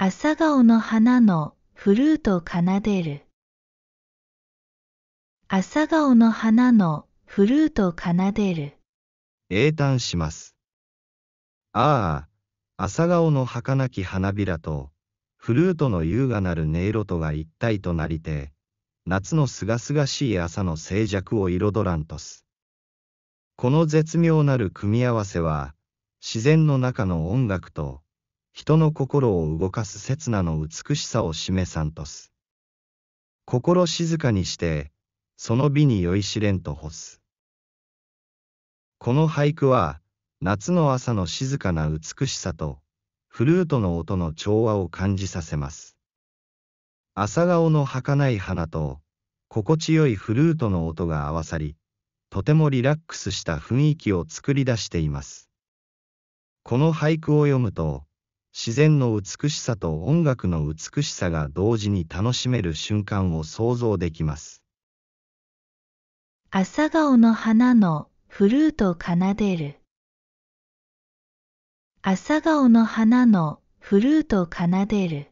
朝顔の花のフルート奏でる朝顔の花のフルート奏でる英単しますああ朝顔の儚き花びらとフルートの優雅なる音色とが一体となりて夏のすがすがしい朝の静寂を彩らんとすこの絶妙なる組み合わせは自然の中の音楽と人の心を動かす刹那の美しさを示さんとす。心静かにして、その美に酔いしれんと干す。この俳句は、夏の朝の静かな美しさと、フルートの音の調和を感じさせます。朝顔の儚い花と、心地よいフルートの音が合わさり、とてもリラックスした雰囲気を作り出しています。この俳句を読むと、自然の美しさと音楽の美しさが同時に楽しめる瞬間を想像できます。朝顔の花のフルート奏でる朝顔の花のフルート奏でる